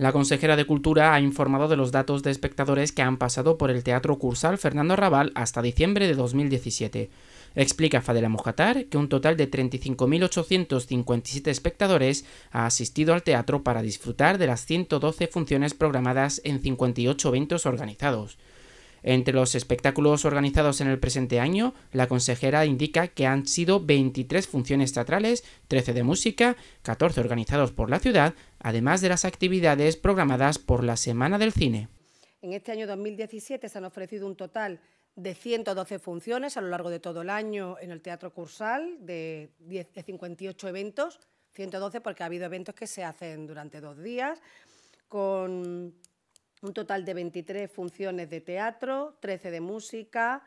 La consejera de Cultura ha informado de los datos de espectadores que han pasado por el Teatro Cursal Fernando Raval hasta diciembre de 2017. Explica Fadela Mojatar que un total de 35.857 espectadores ha asistido al teatro para disfrutar de las 112 funciones programadas en 58 eventos organizados. Entre los espectáculos organizados en el presente año, la consejera indica que han sido 23 funciones teatrales, 13 de música, 14 organizados por la ciudad, además de las actividades programadas por la Semana del Cine. En este año 2017 se han ofrecido un total de 112 funciones a lo largo de todo el año en el Teatro Cursal, de, 58 eventos, 112 porque ha habido eventos que se hacen durante dos días, con un total de 23 funciones de teatro, 13 de música,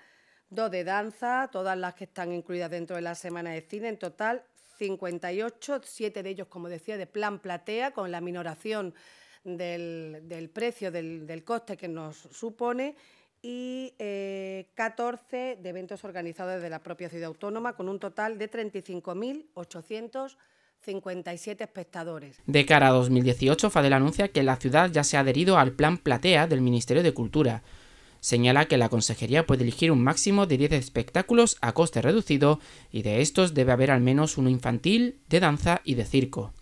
2 de danza, todas las que están incluidas dentro de la semana de cine, en total 58, 7 de ellos, como decía, de plan platea, con la minoración del, precio, del, coste que nos supone, y 14 eh, de eventos organizados desde la propia ciudad autónoma, con un total de 35.800 57 espectadores. De cara a 2018, Fadel anuncia que la ciudad ya se ha adherido al Plan Platea del Ministerio de Cultura. Señala que la Consejería puede elegir un máximo de 10 espectáculos a coste reducido y de estos debe haber al menos uno infantil, de danza y de circo.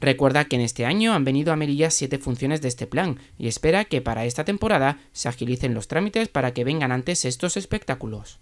Recuerda que en este año han venido a Melilla siete funciones de este plan y espera que para esta temporada se agilicen los trámites para que vengan antes estos espectáculos.